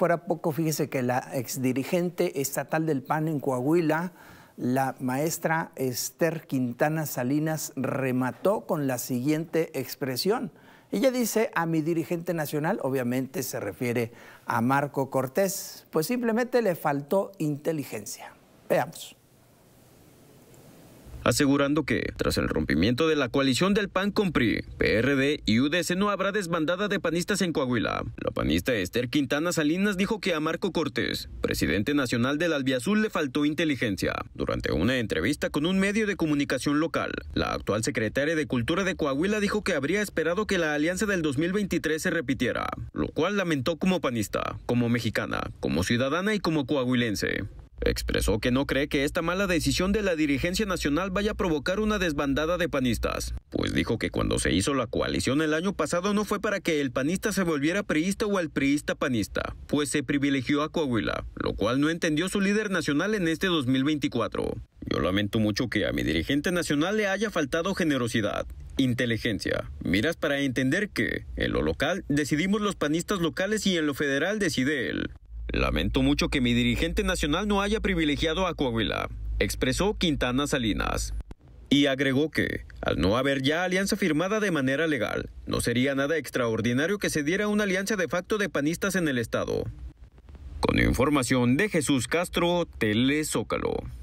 fuera poco, fíjese que la exdirigente estatal del PAN en Coahuila, la maestra Esther Quintana Salinas, remató con la siguiente expresión. Ella dice a mi dirigente nacional, obviamente se refiere a Marco Cortés, pues simplemente le faltó inteligencia. Veamos asegurando que, tras el rompimiento de la coalición del PAN con PRI, PRD y UDC no habrá desbandada de panistas en Coahuila. La panista Esther Quintana Salinas dijo que a Marco Cortés, presidente nacional del Albiazul, le faltó inteligencia. Durante una entrevista con un medio de comunicación local, la actual secretaria de Cultura de Coahuila dijo que habría esperado que la alianza del 2023 se repitiera, lo cual lamentó como panista, como mexicana, como ciudadana y como coahuilense. Expresó que no cree que esta mala decisión de la dirigencia nacional vaya a provocar una desbandada de panistas, pues dijo que cuando se hizo la coalición el año pasado no fue para que el panista se volviera priista o al priista panista, pues se privilegió a Coahuila, lo cual no entendió su líder nacional en este 2024. Yo lamento mucho que a mi dirigente nacional le haya faltado generosidad, inteligencia, miras para entender que en lo local decidimos los panistas locales y en lo federal decide él. Lamento mucho que mi dirigente nacional no haya privilegiado a Coahuila, expresó Quintana Salinas. Y agregó que, al no haber ya alianza firmada de manera legal, no sería nada extraordinario que se diera una alianza de facto de panistas en el Estado. Con información de Jesús Castro, Telezócalo.